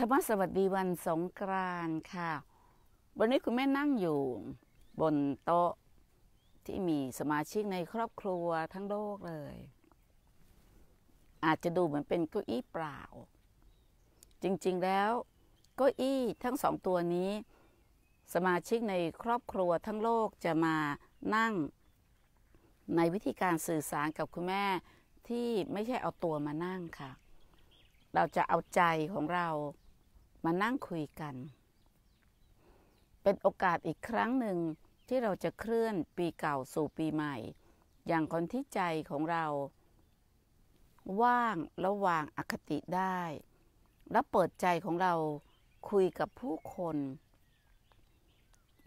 ธรรมสวัสดีวัน สงกรานค่ะ วันนี้คุณแม่นั่งอยู่บนโต๊ะที่มีสมาชิกในครอบครัวทั้งโลกเลย อาจจะดูเหมือนเป็นเก้าอี้เปล่า จริง ๆแล้วเก้าอี้ทั้งสองตัวนี้ สมาชิกในครอบครัวทั้งโลกจะมานั่งในวิธีการสื่อสารกับคุณแม่ที่ไม่ใช่เอาตัวมานั่งค่ะ เราจะเอาใจของเรามานั่งคุยกัน เป็นโอกาสอีกครั้งหนึ่งที่เราจะเคลื่อนปีเก่าสู่ปีใหม่ อย่างคนที่ใจของเรา ว่างระหว่างอคติได้ และเปิดใจของเราคุยกับผู้คน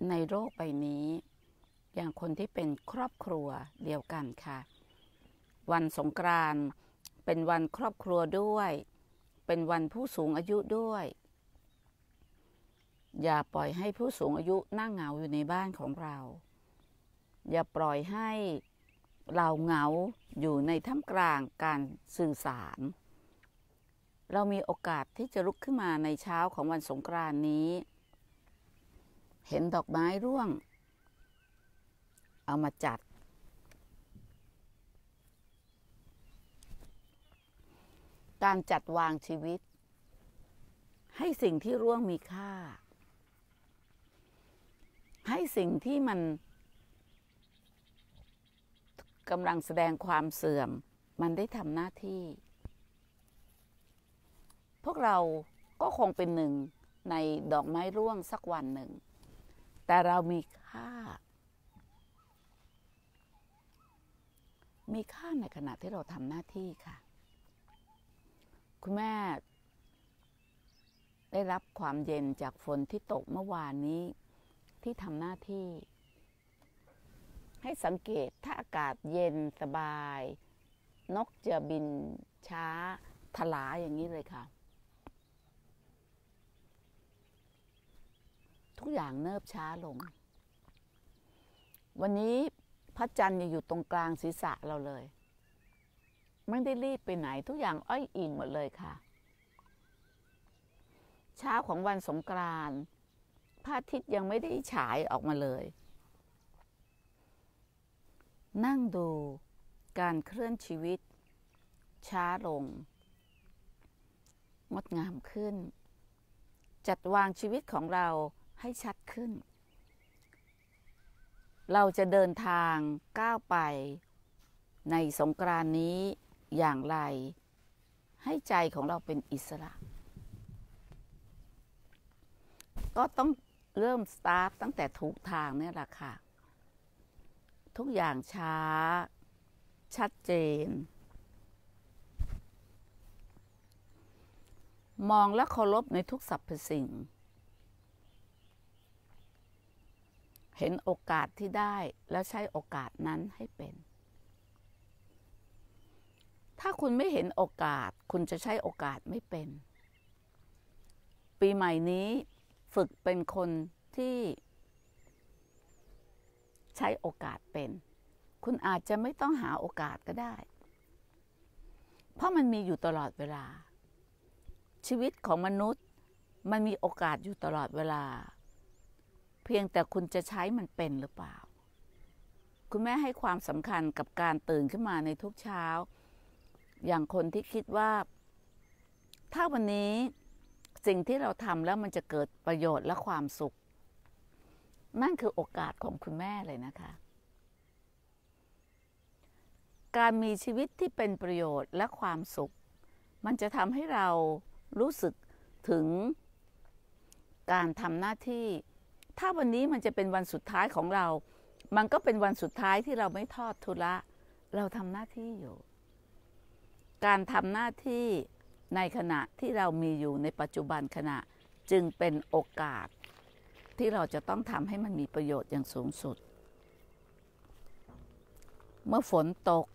ในโลกใบนี้ อย่างคนที่เป็นครอบครัวเดียวกันค่ะ วันสงกรานต์เป็นวันครอบครัวด้วย เป็นวันผู้สูงอายุด้วยอย่าปล่อยให้ผู้สูงอายุนั่งเหงาอยู่ในบ้านของเรา อย่าปล่อยให้เราเหงาอยู่ในท่ามกลางการสื่อสาร เรามีโอกาสที่จะลุกขึ้นมาในเช้าของวันสงกรานนี้ เห็นดอกไม้ร่วง เอามาจัด การจัดวางชีวิต ให้สิ่งที่ร่วงมีค่าให้สิ่งที่มันกำลังแสดงความเสื่อมมันได้ทำหน้าที่ พวกเราก็คงเป็นหนึ่งในดอกไม้ร่วงสักวันหนึ่ง แต่เรามีค่า มีค่าในขณะที่เราทำหน้าที่ค่ะ คุณแม่ได้รับความเย็นจากฝนที่ตกเมื่อวานนี้ที่ทำหน้าที่ ให้สังเกตถ้าอากาศเย็นสบาย นกจะบินช้าทลาอย่างนี้เลยค่ะ ทุกอย่างเนิบช้าลง วันนี้พระจันทร์ยังอยู่ตรงกลางศีรษะเราเลยไม่ได้รีบไปไหน ทุกอย่างอ้อยอิงหมดเลยค่ะเช้าของวันสงกรานต์พระอาทิตย์ยังไม่ได้ฉายออกมาเลย นั่งดูการเคลื่อนชีวิต ช้าลงงดงามขึ้น จัดวางชีวิตของเราให้ชัดขึ้น เราจะเดินทางก้าวไปในสงกรานนี้อย่างไรให้ใจของเราเป็นอิสระ ก็ต้องเริ่มสตาร์ทตั้งแต่ถูกทางเนี่ยแหละค่ะ ทุกอย่างช้า ชัดเจน มองและเคารพในทุกสรรพสิ่ง เห็นโอกาสที่ได้แล้วใช้โอกาสนั้นให้เป็น ถ้าคุณไม่เห็นโอกาส คุณจะใช้โอกาสไม่เป็น ปีใหม่นี้ฝึกเป็นคนที่ใช้โอกาสเป็น คุณอาจจะไม่ต้องหาโอกาสก็ได้ เพราะมันมีอยู่ตลอดเวลา ชีวิตของมนุษย์มันมีโอกาสอยู่ตลอดเวลา เพียงแต่คุณจะใช้มันเป็นหรือเปล่า คุณแม่ให้ความสำคัญกับการตื่นขึ้นมาในทุกเช้า อย่างคนที่คิดว่า ถ้าวันนี้สิ่งที่เราทำแล้วมันจะเกิดประโยชน์และความสุข นั่นคือโอกาสของคุณแม่เลยนะคะ การมีชีวิตที่เป็นประโยชน์และความสุข มันจะทำให้เรารู้สึกถึงการทำหน้าที่ ถ้าวันนี้มันจะเป็นวันสุดท้ายของเรา มันก็เป็นวันสุดท้ายที่เราไม่ทอดทุระเราทำหน้าที่อยู่ การทำหน้าที่ในขณะที่เรามีอยู่ในปัจจุบันขณะจึงเป็นโอกาสที่เราจะต้องทำให้มันมีประโยชน์อย่างสูงสุด เมื่อฝนตก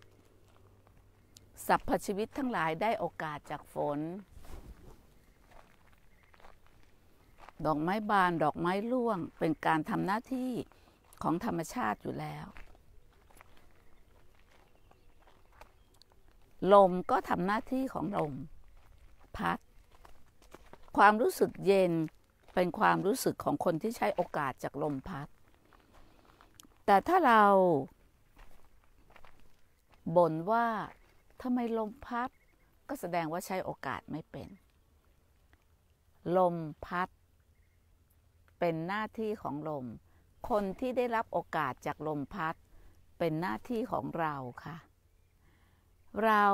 สรรพชีวิตทั้งหลายได้โอกาสจากฝน ดอกไม้บานดอกไม้ร่วงเป็นการทำหน้าที่ของธรรมชาติอยู่แล้ว ลมก็ทำหน้าที่ของลมพัดความรู้สึกเย็นเป็นความรู้สึกของคนที่ใช้โอกาสจากลมพัด แต่ถ้าเราบ่นว่าทำไมลมพัดก็แสดงว่าใช้โอกาสไม่เป็น ลมพัด เป็นหน้าที่ของลม คนที่ได้รับโอกาสจากลมพัด เป็นหน้าที่ของเราค่ะ เรา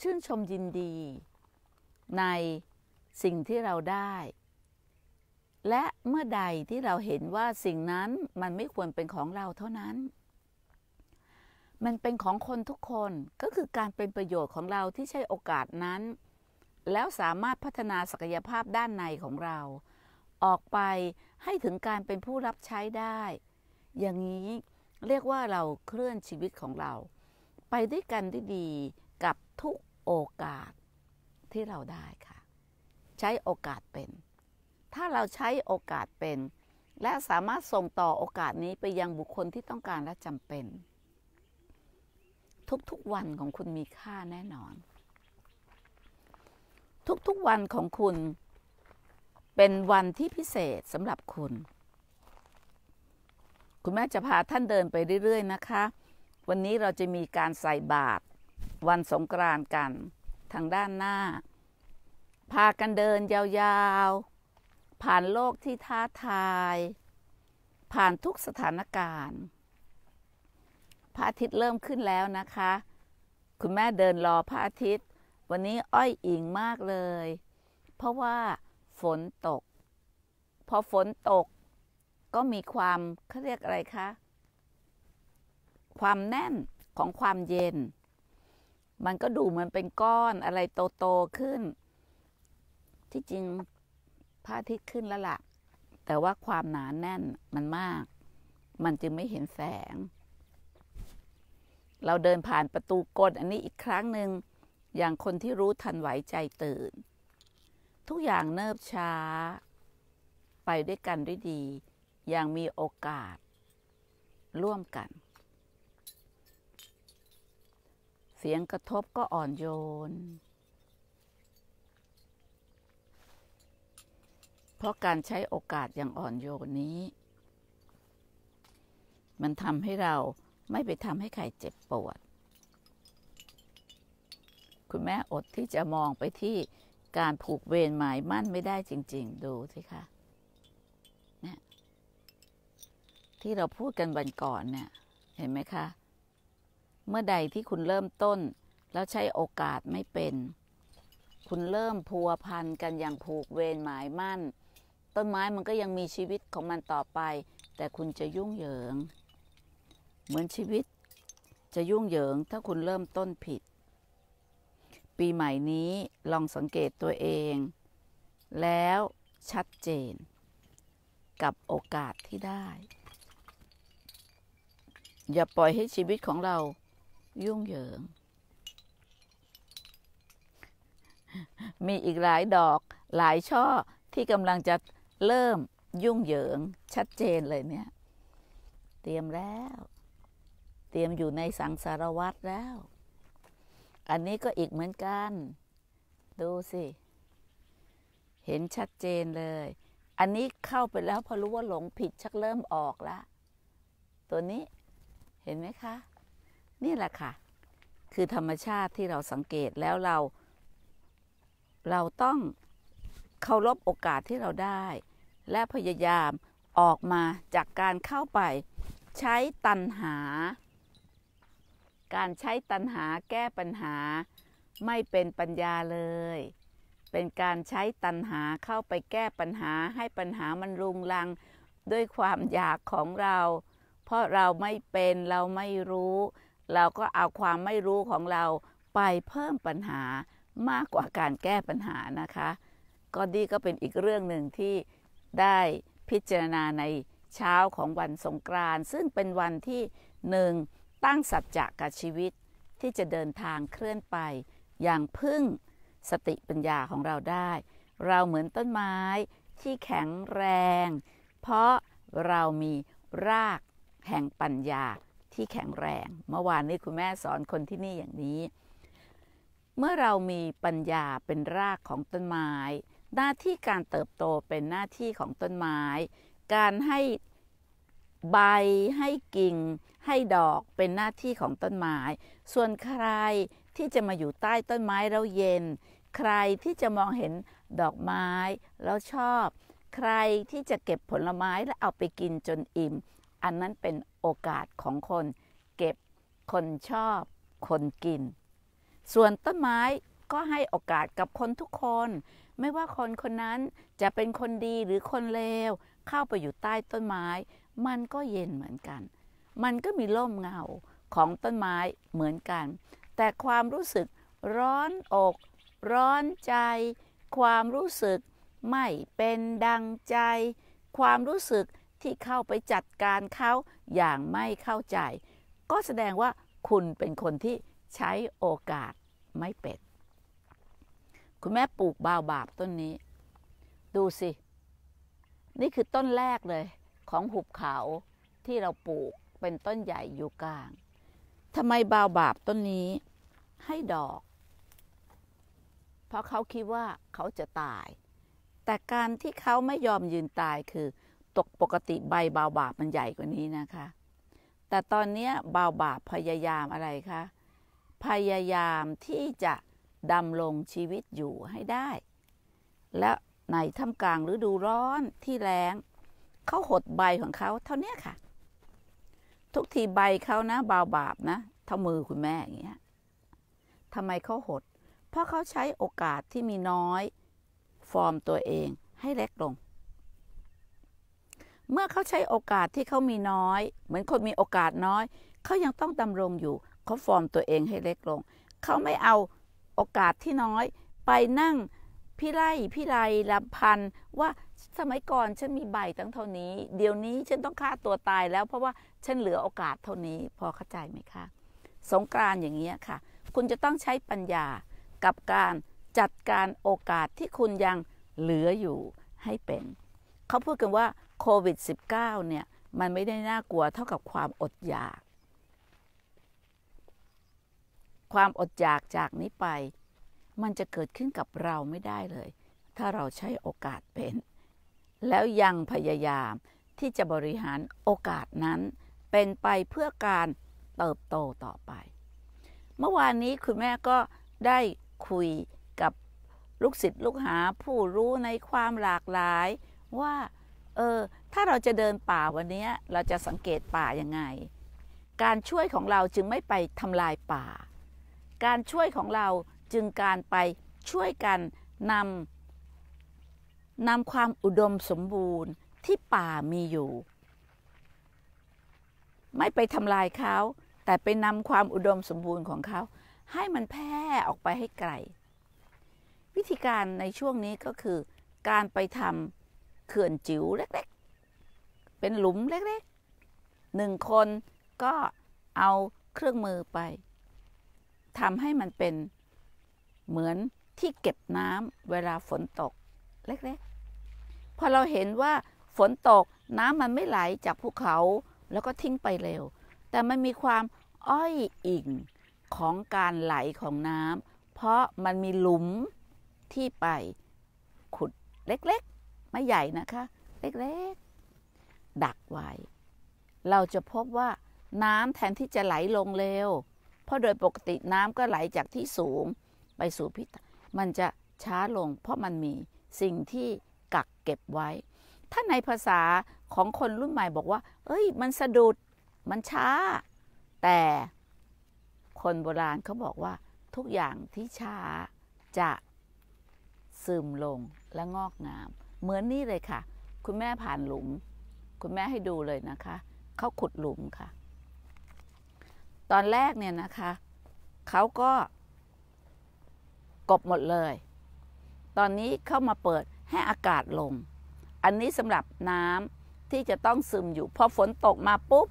ชื่นชมยินดีในสิ่งที่เราได้ และเมื่อใดที่เราเห็นว่าสิ่งนั้นมันไม่ควรเป็นของเราเท่านั้น มันเป็นของคนทุกคนก็คือการเป็นประโยชน์ของเราที่ใช้โอกาสนั้น แล้วสามารถพัฒนาศักยภาพด้านในของเรา ออกไปให้ถึงการเป็นผู้รับใช้ได้ อย่างนี้เรียกว่าเราเคลื่อนชีวิตของเรา ไปด้วยกันได้ดีกับทุกโอกาสที่เราได้ค่ะ ใช้โอกาสเป็น ถ้าเราใช้โอกาสเป็น และสามารถส่งต่อโอกาสนี้ไปยังบุคคลที่ต้องการและจำเป็น ทุก ๆวันของคุณมีค่าแน่นอน ทุก ๆวันของคุณ เป็นวันที่พิเศษสำหรับคุณ คุณแม่จะพาท่านเดินไปเรื่อยๆนะคะ วันนี้เราจะมีการใส่บาตรวันสงกรานต์กันทางด้านหน้า พากันเดินยาว ๆ ผ่านโลกที่ท้าทาย ผ่านทุกสถานการณ์ พระอาทิตย์เริ่มขึ้นแล้วนะคะ คุณแม่เดินรอพระอาทิตย์ วันนี้อ้อยอิงมากเลย เพราะว่าฝนตก พอฝนตกก็มีความเขาเรียกอะไรคะ ความแน่นของความเย็นมันก็ดูเหมือนเป็นก้อนอะไรโตๆขึ้น ที่จริงพระอาทิตย์ขึ้นแล้วละ่ะ แต่ว่าความหนานแน่นมันมาก มันจึงไม่เห็นแสง เราเดินผ่านประตูกดอันนี้อีกครั้งหนึ่งอย่างคนที่รู้ทันไหวใจตื่น ทุกอย่างเนิบช้าไปด้วยกันด้วยดี อย่างมีโอกาสร่วมกันเสียงกระทบก็อ่อนโยน เพราะการใช้โอกาสอย่างอ่อนโยน นี้ มันทำให้เราไม่ไปทำให้ใครเจ็บปวด คุณแม่อดที่จะมองไปที่การผูกเวรหมายมั่นไม่ได้จริงๆ ดูสิคะเนี่ยที่เราพูดกันวันก่อนเนี่ย เห็นไหมคะเมื่อใดที่คุณเริ่มต้น แล้วใช้โอกาสไม่เป็น คุณเริ่มพัวพันกันอย่างผูกเวรหมายมั่น ต้นไม้มันก็ยังมีชีวิตของมันต่อไป แต่คุณจะยุ่งเหยิง เหมือนชีวิตจะยุ่งเหยิงถ้าคุณเริ่มต้นผิด ปีใหม่นี้ลองสังเกตตัวเอง แล้วชัดเจน กับโอกาสที่ได้ อย่าปล่อยให้ชีวิตของเรายุ่งเหยิง มีอีกหลายดอกหลายช่อที่กำลังจะเริ่มยุ่งเหยิง ชัดเจนเลยเนี่ย เตรียมแล้ว เตรียมอยู่ในสังสารวัตรแล้ว อันนี้ก็อีกเหมือนกัน ดูสิ เห็นชัดเจนเลย อันนี้เข้าไปแล้วพอรู้ว่าหลงผิดชักเริ่มออกละตัวนี้เห็นไหมคะนี่แหละค่ะ คือธรรมชาติที่เราสังเกตแล้วเรา เราต้องเคารพโอกาสที่เราได้ และพยายามออกมาจากการเข้าไปใช้ตันหา การใช้ตันหาแก้ปัญหาไม่เป็นปัญญาเลย เป็นการใช้ตันหาเข้าไปแก้ปัญหาให้ปัญหามันรุงรังด้วยความอยากของเรา เพราะเราไม่เป็นเราไม่รู้เราก็เอาความไม่รู้ของเราไปเพิ่มปัญหามากกว่าการแก้ปัญหานะคะก็ดีก็เป็นอีกเรื่องหนึ่งที่ได้พิจารณาในเช้าของวันสงกรานต์ซึ่งเป็นวันที่หนึ่งตั้งสัจจะกับชีวิต ที่จะเดินทางเคลื่อนไปอย่างพึ่งสติปัญญาของเราได้ เราเหมือนต้นไม้ที่แข็งแรง เพราะเรามีรากแห่งปัญญาที่แข็งแรงเมื่อวานนี้คุณแม่สอนคนที่นี่อย่างนี้ เมื่อเรามีปัญญาเป็นรากของต้นไม้ หน้าที่การเติบโตเป็นหน้าที่ของต้นไม้ การให้ใบให้กิ่งให้ดอกเป็นหน้าที่ของต้นไม้ส่วนใครที่จะมาอยู่ใต้ต้นไม้เราเย็น ใครที่จะมองเห็นดอกไม้แล้วชอบ ใครที่จะเก็บผลไม้แล้วเอาไปกินจนอิ่มอันนั้นเป็นโอกาสของคนเก็บ คนชอบ คนกิน ส่วนต้นไม้ก็ให้โอกาสกับคนทุกคน ไม่ว่าคนคนนั้นจะเป็นคนดีหรือคนเลว เข้าไปอยู่ใต้ต้นไม้ มันก็เย็นเหมือนกัน มันก็มีร่มเงา ของต้นไม้เหมือนกัน แต่ความรู้สึกร้อนอก ร้อนใจ ความรู้สึก ไม่เป็นดังใจ ความรู้สึกที่เข้าไปจัดการเขาอย่างไม่เข้าใจ ก็แสดงว่าคุณเป็นคนที่ใช้โอกาสไม่เป็น คุณแม่ปลูกบาวบาบต้นนี้ ดูสิ นี่คือต้นแรกเลยของหุบเขาที่เราปลูกเป็นต้นใหญ่อยู่กลาง ทำไมบาวบาบต้นนี้ ให้ดอก เพราะเขาคิดว่าเขาจะตาย แต่การที่เขาไม่ยอมยืนตายคือตกปกติใบบาบาบมันใหญ่กว่านี้นะคะ แต่ตอนนี้บาบาบพยายามอะไรคะพยายามที่จะดำรงชีวิตอยู่ให้ได้ และในท่ามกลางฤดูร้อนที่แรงเขาหดใบของเขาเท่านี้ค่ะ ทุกทีใบเขานะ บาบาบนะเท่ามือคุณแม่อย่างเงี้ยทำไมเขาหด เพราะเขาใช้โอกาสที่มีน้อยฟอร์มตัวเองให้เล็กลงเมื่อเขาใช้โอกาสที่เขามีน้อย เหมือนคนมีโอกาสน้อย เขายังต้องดำรงอยู่ เขาฟอร์มตัวเองให้เล็กลง เขาไม่เอาโอกาสที่น้อย ไปนั่งพี่ไล่พี่ไรลำพันว่าสมัยก่อนฉันมีใบตั้งเท่านี้ เดี๋ยวนี้ฉันต้องฆ่าตัวตายแล้ว เพราะว่าฉันเหลือโอกาสเท่านี้พอเข้าใจไหมคะ สงกรานอย่างนี้ค่ะ คุณจะต้องใช้ปัญญากับการจัดการโอกาสที่คุณยังเหลืออยู่ให้เป็น เขาพูดกันว่าโควิด -19 เนี่ยมันไม่ได้น่ากลัวเท่ากับความอดอยาก ความอดอยากจากนี้ไปมันจะเกิดขึ้นกับเราไม่ได้เลย ถ้าเราใช้โอกาสเป็น แล้วยังพยายามที่จะบริหารโอกาสนั้นเป็นไปเพื่อการเติบโตต่อไป เมื่อวานนี้คุณแม่ก็ได้คุยกับลูกศิษย์ลูกหาผู้รู้ในความหลากหลายว่าเออ ถ้าเราจะเดินป่าวันนี้ เราจะสังเกตป่ายังไง การช่วยของเราจึงไม่ไปทำลายป่า การช่วยของเราจึงการไปช่วยกันนำนำความอุดมสมบูรณ์ที่ป่ามีอยู่ ไม่ไปทำลายเขาแต่ไปนำความอุดมสมบูรณ์ของเขา ให้มันแพร่ออกไปให้ไกลวิธีการในช่วงนี้ก็คือ การไปทำเขื่อนจิ๋วเล็กๆ เป็นหลุมเล็กๆ หนึ่งคนก็เอาเครื่องมือไปทำให้มันเป็นเหมือนที่เก็บน้ำเวลาฝนตกเล็กๆ พอเราเห็นว่าฝนตกน้ำมันไม่ไหลจากภูเขาแล้วก็ทิ้งไปเร็ว แต่มันมีความอ้อยอิงของการไหลของน้ำเพราะมันมีหลุมที่ไปขุดเล็กไม่ใหญ่นะคะ เล็ก ๆ ดักไว้ เราจะพบว่าน้ำแทนที่จะไหลลงเร็ว เพราะโดยปกติน้ำก็ไหลจากที่สูง ไปสู่พิษ มันจะช้าลงเพราะมันมีสิ่งที่กักเก็บไว้ ถ้าในภาษาของคนรุ่นใหม่บอกว่า เอ้ย มันสะดุด มันช้า แต่คนโบราณเขาบอกว่าทุกอย่างที่ช้าจะซึมลงและงอกงามเหมือนนี่เลยค่ะ คุณแม่ผ่านหลุม คุณแม่ให้ดูเลยนะคะเขาขุดหลุมค่ะ ตอนแรกเนี่ยนะคะเขาก็กบหมดเลย ตอนนี้เข้ามาเปิดให้อากาศลงอันนี้สำหรับน้ำที่จะต้องซึมอยู่ พอฝนตกมาปุ๊บ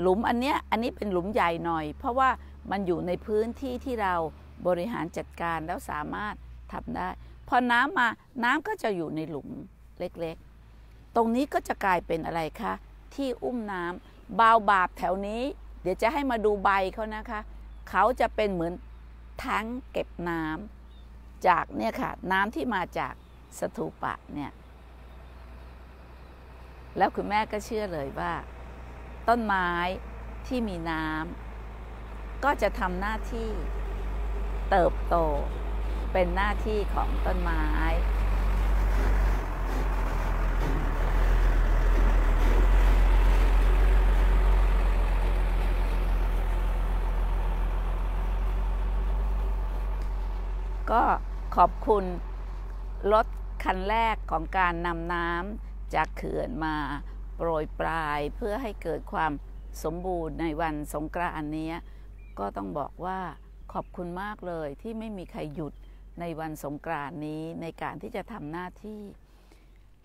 หลุมอันเนี้ยอันนี้เป็นหลุมใหญ่หน่อย เพราะว่ามันอยู่ในพื้นที่ที่เราบริหารจัดการแล้วสามารถทำได้พอน้ำมา น้ำก็จะอยู่ในหลุมเล็กๆ ตรงนี้ก็จะกลายเป็นอะไรคะ ที่อุ้มน้ำบาว บาบแถวนี้ เดี๋ยวจะให้มาดูใบเขานะคะ เขาจะเป็นเหมือนทั้งเก็บน้ำจากเนี่ยค่ะ น้ำที่มาจากสถูปะเนี่ย แล้วคุณแม่ก็เชื่อเลยว่า ต้นไม้ที่มีน้ำก็จะทำหน้าที่เติบโตเป็นหน้าที่ของต้นไม้ ก็ขอบคุณรถคันแรกของการนำน้ำจากเขื่อนมาโปรยปลายเพื่อให้เกิดความสมบูรณ์ในวันสงกรานต์นี้ ก็ต้องบอกว่าขอบคุณมากเลยที่ไม่มีใครหยุดในวันสงกรานนี้ในการที่จะทำหน้าที่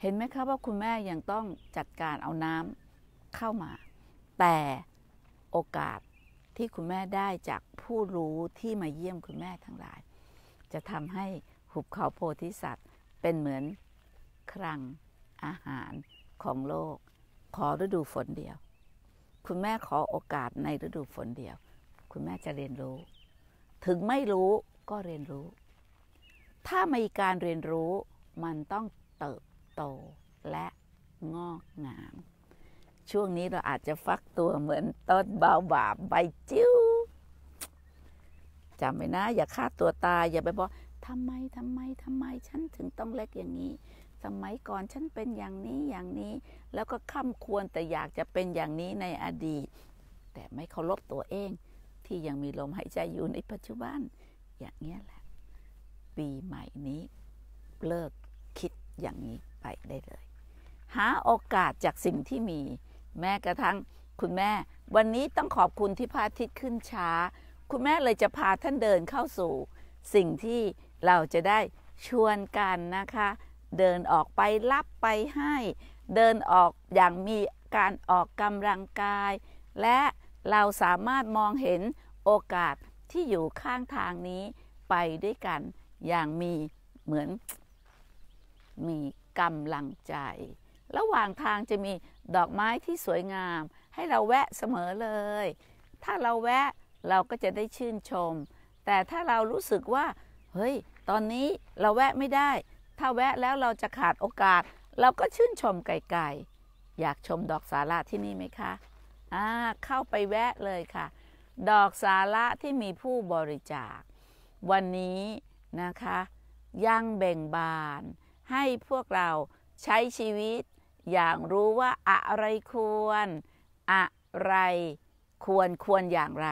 เห็นไหมคะว่าคุณแม่ยังต้องจัดการเอาน้ำเข้ามา แต่โอกาสที่คุณแม่ได้จากผู้รู้ที่มาเยี่ยมคุณแม่ทั้งหลาย จะทำให้หุบเขาโพธิสัตว์ เป็นเหมือนครังอาหารของโลก ขอฤดูฝนเดียว คุณแม่ขอโอกาสในฤดูฝนเดียว คุณแม่จะเรียนรู้ ถึงไม่รู้ก็เรียนรู้ถ้ามีการเรียนรู้มันต้องเติบโตและงอกงามช่วงนี้เราอาจจะฟักตัวเหมือนต้นเบาบาบใบจิ้วจำไว้นะ อย่าฆ่าตัวตายอย่าไปบอกทำไมทำไมทำไมฉันถึงต้องเล็กอย่างนี้ สมัยก่อนฉันเป็นอย่างนี้อย่างนี้ แล้วก็ข้าควรแต่อยากจะเป็นอย่างนี้ในอดีต แต่ไม่เคารพตัวเอง ที่ยังมีลมหายใจอยู่ในปัจจุบันอย่างนี้แหละปีใหม่นี้ เลิกคิดอย่างนี้ไปได้เลย หาโอกาสจากสิ่งที่มี แม้กระทั่งคุณแม่วันนี้ต้องขอบคุณที่พระอาทิตย์ขึ้นช้า คุณแม่เลยจะพาท่านเดินเข้าสู่ สิ่งที่เราจะได้ชวนกันนะคะ เดินออกไปรับไปให้ เดินออกอย่างมีการออกกำลังกาย และเราสามารถมองเห็นโอกาสที่อยู่ข้างทางนี้ไปด้วยกันอย่างมีเหมือน มี กำลังใจ ระหว่างทางจะมีดอกไม้ที่สวยงาม ให้เราแวะเสมอเลย ถ้าเราแวะเราก็จะได้ชื่นชม แต่ถ้าเรารู้สึกว่า เฮ้ย ตอนนี้เราแวะไม่ได้ ถ้าแวะแล้วเราจะขาดโอกาส เราก็ชื่นชมไกลๆ อยากชมดอกสาระที่นี่ไหมคะอ่าเข้าไปแวะเลยค่ะ ดอกสาระที่มีผู้บริจาค วันนี้นะคะยังเบ่งบานให้พวกเราใช้ชีวิต อย่างรู้ว่าอะไรควร อะไรควรควรอย่างไร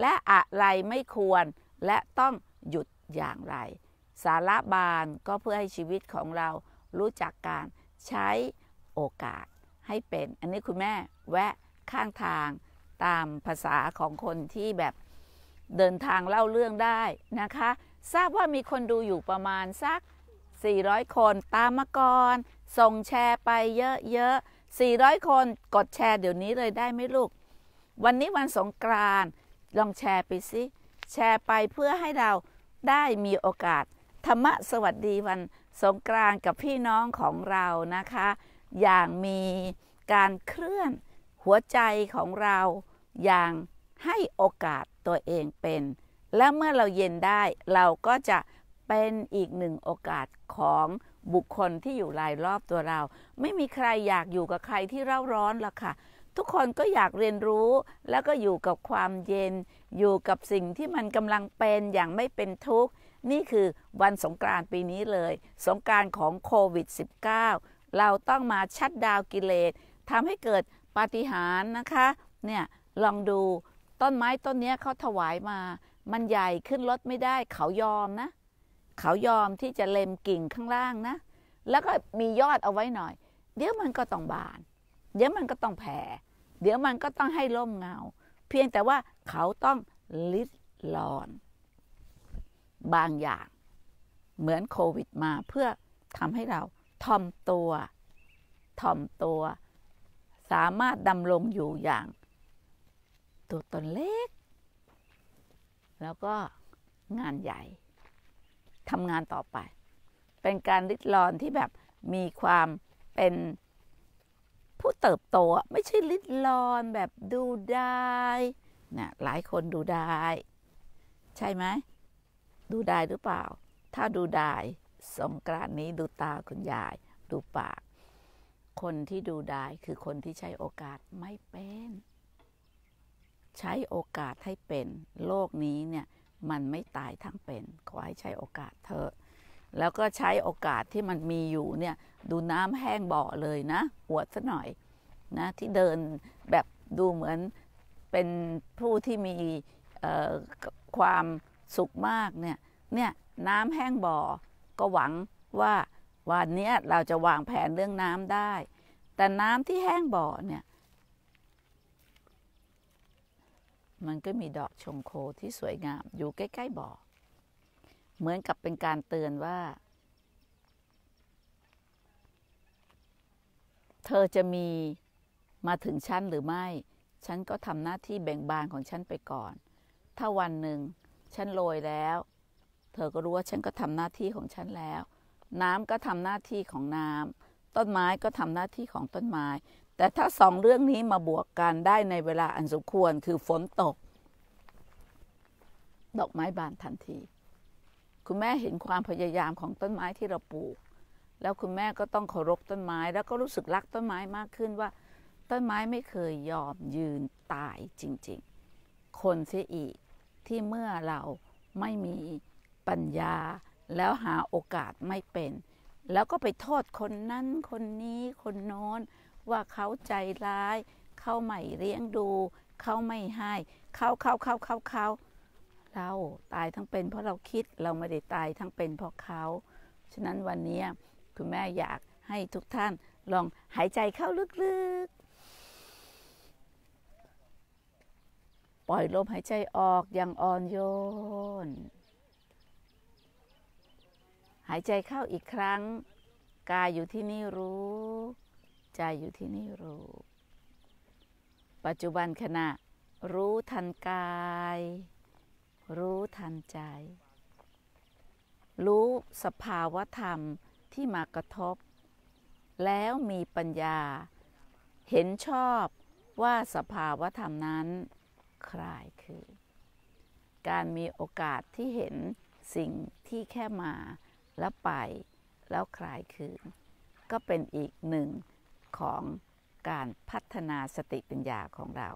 และอะไรไม่ควรและต้องหยุดอย่างไร สาระบานก็เพื่อให้ชีวิตของเรารู้จักการใช้โอกาสให้เป็นอันนี้คุณแม่แวะข้างทางตามภาษาของคนที่แบบเดินทางเล่าเรื่องได้นะคะทราบว่ามีคนดูอยู่ประมาณสัก 400 คน ตามมาก่อน ส่งแชร์ไปเยอะๆ 400 คนกดแชร์เดี๋ยวนี้เลยได้ไหมลูก วันนี้วันสงกรานต์ ลองแชร์ไปสิ แชร์ไปเพื่อให้เราได้มีโอกาส ธรรมะสวัสดีวันสงกรานต์กับพี่น้องของเรา นะคะ อย่างมีการเคลื่อนหัวใจของเรา อย่างให้โอกาสตัวเองเป็นและเมื่อเราเย็นได้เราก็จะเป็นอีกหนึ่งโอกาสของบุคคลที่อยู่รายรอบตัวเรา ไม่มีใครอยากอยู่กับใครที่เร่าร้อนหรอกค่ะ ทุกคนก็อยากเรียนรู้แล้วก็อยู่กับความเย็นอยู่กับสิ่งที่มันกำลังเป็นอย่างไม่เป็นทุกข์นี่คือวันสงกรานต์ปีนี้เลยสงกรานต์ของโควิด -19 เราต้องมาชัดดาวกิเลสทำให้เกิดปาฏิหาริย์นะคะ เนี่ยลองดูต้นไม้ต้นนี้เขาถวายมามันใหญ่ขึ้นรถไม่ได้ เขายอมนะ เขายอมที่จะเล็มกิ่งข้างล่างนะ แล้วก็มียอดเอาไว้หน่อย เดี๋ยวมันก็ต้องบาน เดี๋ยวมันก็ต้องแผ่เดี๋ยวมันก็ต้องให้ร่มเงา เพียงแต่ว่าเขาต้องลิดลอน บางอย่าง เหมือนโควิด มาเพื่อทำให้เรา ทอมตัว ทอมตัว สามารถดำรงอยู่อย่าง ตัวตนเล็กแล้วก็งานใหญ่ทำงานต่อไป เป็นการริดรอนที่แบบมีความเป็นผู้เติบโตไม่ใช่ริดรอนแบบดูได้นะหลายคนดูได้ ใช่ไหม ดูได้หรือเปล่า ถ้าดูได้สงกรานนี้ดูตาคุณยาย ดูปาก คนที่ดูได้คือคนที่ใช้โอกาสไม่เป็นใช้โอกาสให้เป็นโลกนี้เนี่ยมันไม่ตายทั้งเป็นขอให้ใช้โอกาสเธอแล้วก็ใช้โอกาสที่มันมีอยู่เนี่ยดูน้ำแห้งบ่อเลยนะหวดซะหน่อยนะที่เดินแบบดูเหมือนเป็นผู้ที่มีความสุขมากเนี่ยเนี่ยน้ำแห้งบ่อก็หวังว่า วันนี้เราจะวางแผนเรื่องน้ำได้ แต่น้ำที่แห้งบ่อเนี่ยมันก็มี ดอกชงโคที่สวยงาม อยู่ใกล้ ๆบ่อ เหมือนกับเป็นการเตือนว่า เธอจะมีมาถึงฉันหรือไม่ ฉันก็ทำหน้าที่แบ่งบานของฉันไปก่อน ถ้าวันหนึ่งฉันโรยแล้ว เธอก็รู้ว่าฉันก็ทำหน้าที่ของฉันแล้ว น้ำก็ทำหน้าที่ของน้ำต้นไม้ก็ทำหน้าที่ของต้นไม้แต่ถ้าสองเรื่องนี้มาบวกกันได้ในเวลาอันสมควรคือฝนตก ดอกไม้บานทันที คุณแม่เห็นความพยายามของต้นไม้ที่เราปลูก แล้วคุณแม่ก็ต้องเคารพต้นไม้ แล้วก็รู้สึกรักต้นไม้มากขึ้นว่า ต้นไม้ไม่เคยยอมยืนตายจริง ๆ คนเสียอีก ที่เมื่อเราไม่มีปัญญาแล้วหาโอกาสไม่เป็น แล้วก็ไปโทษคนนั้นคนนี้คนโน้นว่าเขาใจร้ายเขาไม่เลี้ยงดู เขาไม่ให้ เขาเขาเขาเขาเขาเราตายทั้งเป็นเพราะเราคิดเราไม่ได้ตายทั้งเป็นเพราะเขาฉะนั้นวันนี้คุณแม่อยากให้ทุกท่านลองหายใจเข้าลึกๆ ปล่อยลมหายใจออกอย่างอ่อนโยน หายใจเข้าอีกครั้งกายอยู่ที่นี่รู้ใจอยู่ที่นี่รู้ปัจจุบันขณะ รู้ทันกาย รู้ทันใจ รู้สภาวธรรมที่มากระทบ แล้วมีปัญญา เห็นชอบว่าสภาวธรรมนั้น คลายคือ การมีโอกาสที่เห็นสิ่งที่แค่มาแล้วไปแล้วคลายคือ ก็เป็นอีกหนึ่งของการพัฒนาสติปัญญาของเรา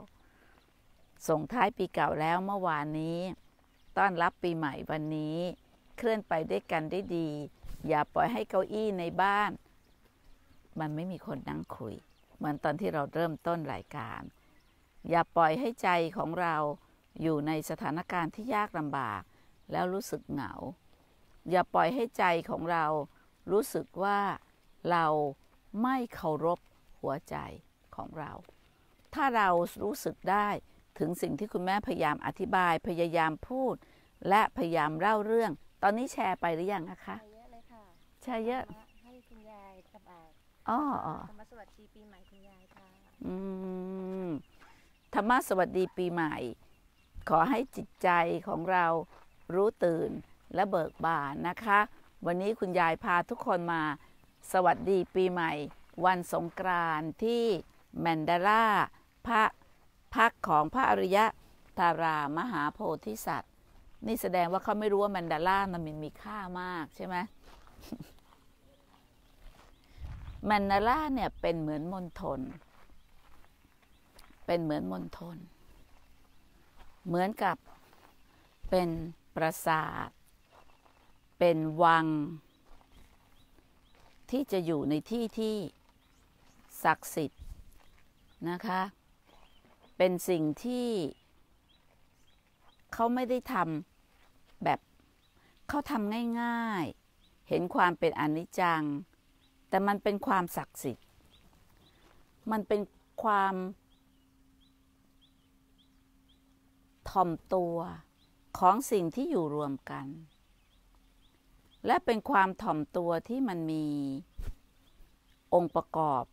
ส่งท้ายปีเก่าแล้วเมื่อวานนี้ต้อนรับปีใหม่วันนี้เคลื่อนไปด้วยกันได้ดี อย่าปล่อยให้เก้าอี้ในบ้าน มันไม่มีคนนั่งคุยเหมือนตอนที่เราเริ่มต้นรายการ อย่าปล่อยให้ใจของเราอยู่ในสถานการณ์ที่ยากลำบากแล้วรู้สึกเหงา อย่าปล่อยให้ใจของเรารู้สึกว่าเราไม่เคารพหัวใจของเรา ถ้าเรารู้สึกได้ถึงสิ่งที่คุณแม่พยายามอธิบาย พยายามพูด และพยายามเล่าเรื่อง ตอนนี้แชร์ไปหรือยังนะคะเยอะเลยค่ะแชร์เยอะ ให้คุณยายสบายอ๋อธรรมสวัสดีปีใหม่คุณยายค่ะ อืม ธรรมสวัสดีปีใหม่ ขอให้จิตใจของเรารู้ตื่นและเบิกบานนะคะ วันนี้คุณยายพาทุกคนมา สวัสดีปีใหม่วันสงกรานที่แมนดาร่าพระพักของพระอริยะตารามหาโพธิสัตว์ นี่แสดงว่าเขาไม่รู้ว่าแมนดาร่า มันมีค่ามากใช่ไหมแมนดาร่าเนี่ยเป็นเหมือนมณฑลเป็นเหมือนมณฑลเหมือนกับเป็นปราสาท เป็นวัง ที่จะอยู่ในที่ที่ศักดิ์สิทธิ์นะคะ เป็นสิ่งที่เขาไม่ได้ทำแบบเขาทำง่าย ๆ เห็นความเป็นอนิจจัง แต่มันเป็นความศักดิ์สิทธิ์ มันเป็นความถ่อมตัวของสิ่งที่อยู่รวมกัน และเป็นความ ถ่อมตัวที่มันมีองค์ประกอบ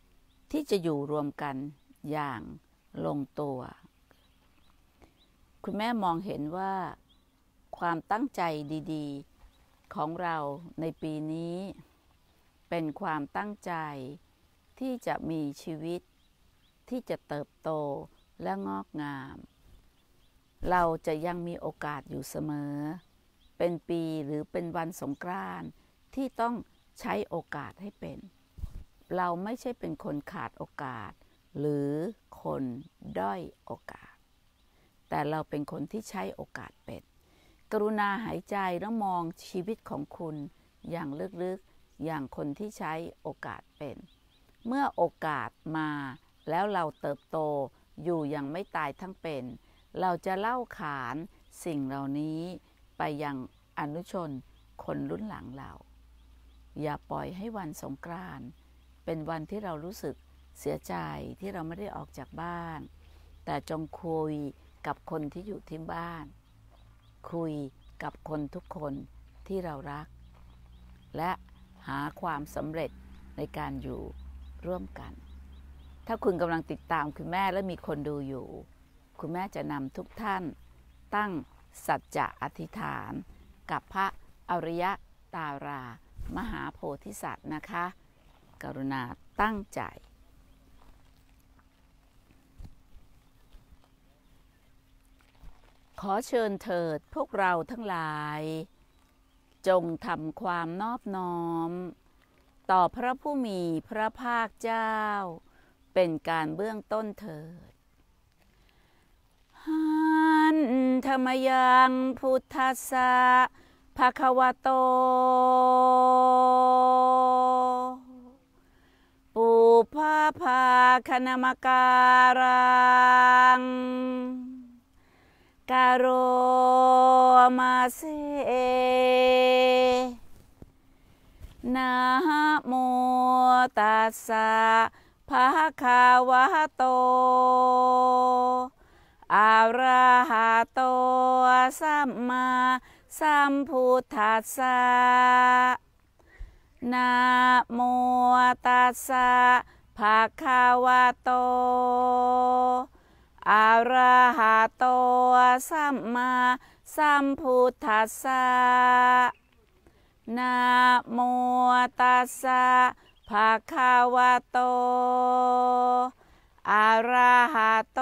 ที่จะอยู่รวมกันอย่างลงตัว คุณแม่มองเห็นว่าความตั้งใจดี ๆ ของเราในปีนี้ เป็นความตั้งใจที่จะมีชีวิต ที่จะเติบโตและงอกงาม เราจะยังมีโอกาสอยู่เสมอ เป็นปีหรือเป็นวันสงกรานต์ที่ต้องใช้โอกาสให้เป็นเราไม่ใช่เป็นคนขาดโอกาส หรือคนด้อยโอกาส แต่เราเป็นคนที่ใช้โอกาสเป็น กรุณาหายใจ แล้วมองชีวิตของคุณอย่างลึกๆ อย่างคนที่ใช้โอกาสเป็น เมื่อโอกาสมาแล้วเราเติบโตอยู่อย่างไม่ตายทั้งเป็น เราจะเล่าขานสิ่งเหล่านี้ไปยังอนุชนคนรุ่นหลังเรา อย่าปล่อยให้วันสงกรานต์เป็นวันที่เรารู้สึกเสียใจที่เราไม่ได้ออกจากบ้าน แต่จงคุยกับคนที่อยู่ที่บ้าน คุยกับคนทุกคนที่เรารัก และหาความสำเร็จในการอยู่ร่วมกัน ถ้าคุณกำลังติดตามคุณแม่และมีคนดูอยู่ คุณแม่จะนำทุกท่านตั้งสัจจะอธิษฐาน กับพระอริยตารา มหาโพธิสัตว์นะคะกรุณาตั้งใจ ขอเชิญเถิดพวกเราทั้งหลาย จงทำความนอบน้อม ต่อพระผู้มีพระภาคเจ้า เป็นการเบื้องต้นเถิดหันธรรมยังพุทธสะภควาโตปูพาพาคณมการังกโรมาเซนาโมตัสสะภะคะวะโตอะระหะโตสัมมาสัมพุทธัสสะนะโมตัสสะภะคะวะโตอะระหะโตสัมมาสัมพุทธัสสะนะโมตัสสะภะคะวะโตอะระหะโต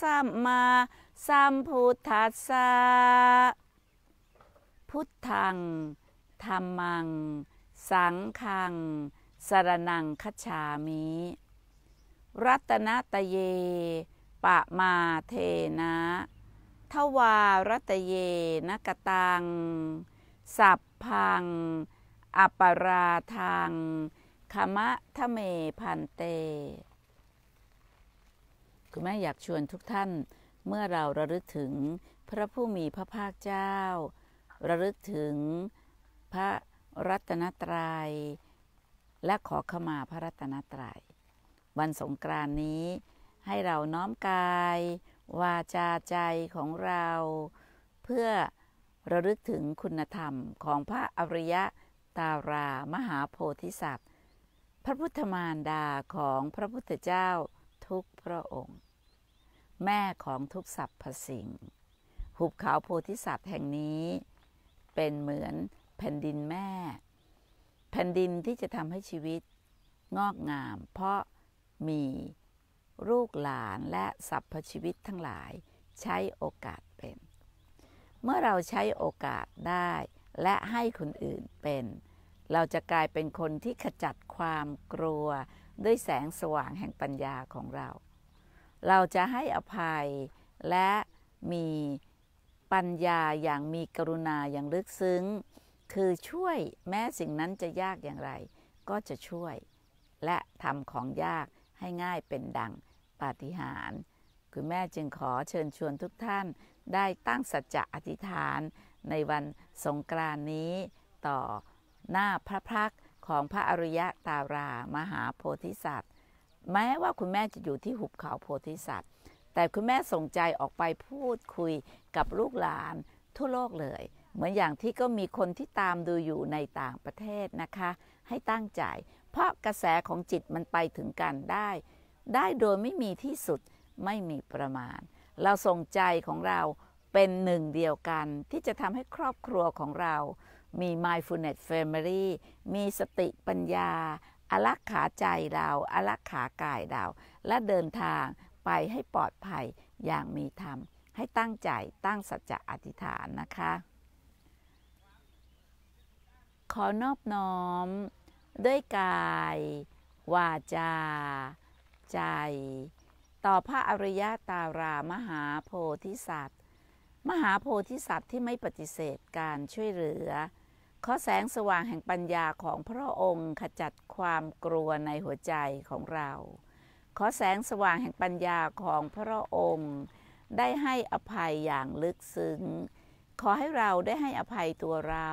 สัมมาสัมพุทธัสสะพุทธัง ธัมมังสังขัง สรนังคชามิ รัตนตเย ปะมาเทนะทวารัตเยนกตัง สับพัง อปราทางคมะทะเมพันเตคุณแม่อยากชวนทุกท่านเมื่อเราระลึกถึงพระผู้มีพระภาคเจ้า ระลึกถึงพระรัตนตรยัยและขอขมาพระรัตนตรยัย วันสงกรานนี้ให้เราน้อมกาย วาจาใจของเรา เพื่อระลึกถึงคุณธรรมของพระอริยะตารามหาโพธิสัตว์ พระพุทธมารดาของพระพุทธเจ้าทุกพระองค์ แม่ของทุกสรรพสิ่ง หุบเขาโพธิสัตว์แห่งนี้เป็นเหมือนแผ่นดินแม่ แผ่นดินที่จะทำให้ชีวิตงอกงาม เพราะมี ลูกหลานและสรรพชีวิตทั้งหลายใช้โอกาสเป็น เมื่อเราใช้โอกาสได้ และให้คนอื่นเป็น เราจะกลายเป็นคนที่ขจัดความกลัวด้วยแสงสว่างแห่งปัญญาของเรา เราจะให้อภัยและมีปัญญาอย่างมีกรุณาอย่างลึกซึ้งคือช่วยแม้สิ่งนั้นจะยากอย่างไร ก็จะช่วย และทำของยากให้ง่ายเป็นดังปาฏิหาริย์คุณแม่จึงขอเชิญชวนทุกท่านได้ตั้งสัจจะอธิษฐาน ในวันสงกรานนี้ต่อหน้าพระพักของพระอริยะตารามหาโพธิสัตว์ แม้ว่าคุณแม่จะอยู่ที่หุบเขาโพธิสัตว์แต่คุณแม่ส่งใจออกไปพูดคุยกับลูกหลานทั่วโลกเลยเหมือนอย่างที่ก็มีคนที่ตามดูอยู่ในต่างประเทศนะคะ ให้ตั้งใจ เพราะกระแสของจิตมันไปถึงกันได้ ได้โดยไม่มีที่สุด ไม่มีประมาณ เราส่งใจของเราเป็นหนึ่งเดียวกัน ที่จะทำให้ครอบครัวของเรา มี mindfulness family มีสติปัญญา อลักขาใจเรา อลักขากายเรา และเดินทางไปให้ปลอดภัยอย่างมีธรรม ให้ตั้งใจ ตั้งสัจจะอธิษฐานนะคะขอนอบน้อม ด้วยกาย วาจา ใจ ต่อพระอริยตารามหาโพธิสัตว์ มหาโพธิสัตว์ที่ไม่ปฏิเสธการช่วยเหลือ ขอแสงสว่างแห่งปัญญาของพระองค์ขจัดความกลัวในหัวใจของเรา ขอแสงสว่างแห่งปัญญาของพระองค์ ได้ให้อภัยอย่างลึกซึ้ง ขอให้เราได้ให้อภัยตัวเรา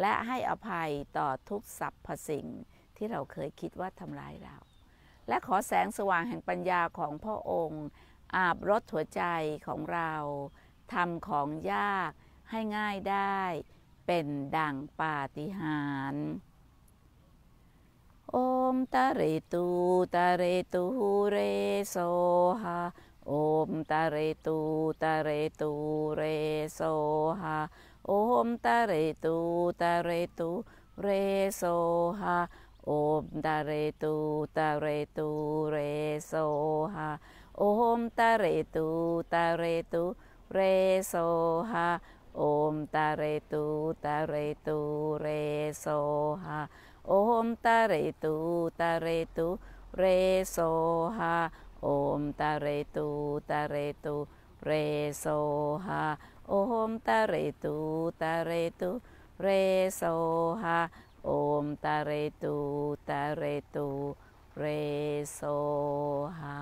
และให้อภัยต่อทุกสรรพสิ่งที่เราเคยคิดว่าทำร้ายเรา และขอแสงสว่างแห่งปัญญาของพ่อองค์ อาบรถหัวใจของเราทำของยากให้ง่ายได้เป็นดังปาฏิหาริย์ โอมตะเรตูตะเรตูเรโซฮาโอมตะเรตูตะเรตูเรโซฮาโอมตะเรตูตะเรตูเรโซฮาโอมตะเรตูตะเรตูเรโซฮาโอมตะเรตูตะเรตูเรโซฮาโอมตะเรตูตะเรตูเรโซฮาโอมตะเรตูตะเรตูเรโซฮาโอมตะเรตูตะเรตูเรโซฮาโอมตะเรตุตะเรตุเรโซหะโอมตะเรตุตะเรตุเรโซหะ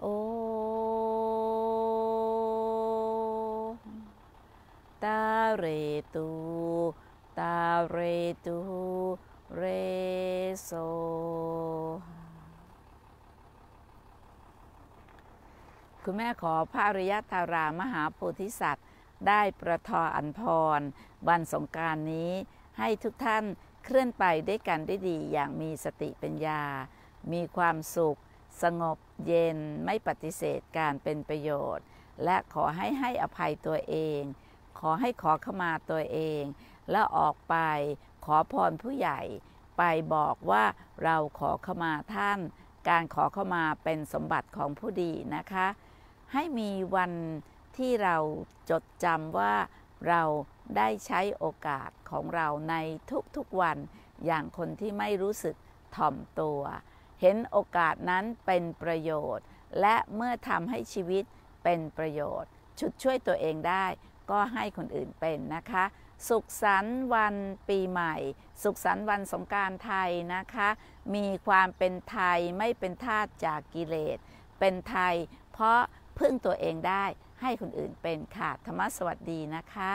โอตะเรตุตะเรตุเรโซคุณแม่ขอพระอริยธารามหาโพธิสัตว์ ได้ประทออันพรวันสงการนี้ให้ทุกท่านเคลื่อนไปด้วยกันได้ดี อย่างมีสติปัญญา มีความสุขสงบเย็นไม่ปฏิเสธการเป็นประโยชน์ และขอให้ให้อภัยตัวเอง ขอให้ขอขมาตัวเอง และออกไปขอพรผู้ใหญ่ ไปบอกว่าเราขอขมาท่าน การขอเข้ามาเป็นสมบัติของผู้ดีนะคะให้มีวันที่เราจดจำว่าเราได้ใช้โอกาสของเราในทุกๆวันอย่างคนที่ไม่รู้สึกถ่อมตัว เห็นโอกาสนั้นเป็นประโยชน์ และเมื่อทำให้ชีวิตเป็นประโยชน์ชุดช่วยตัวเองได้ก็ให้คนอื่นเป็นนะคะ สุขสันต์วันปีใหม่ สุขสันต์วันสงการไทยนะคะ มีความเป็นไทยไม่เป็นทาสจากกิเลส เป็นไทยเพราะพึ่งตัวเองได้ให้คนอื่นเป็นค่ะ ธรรมะสวัสดีนะคะ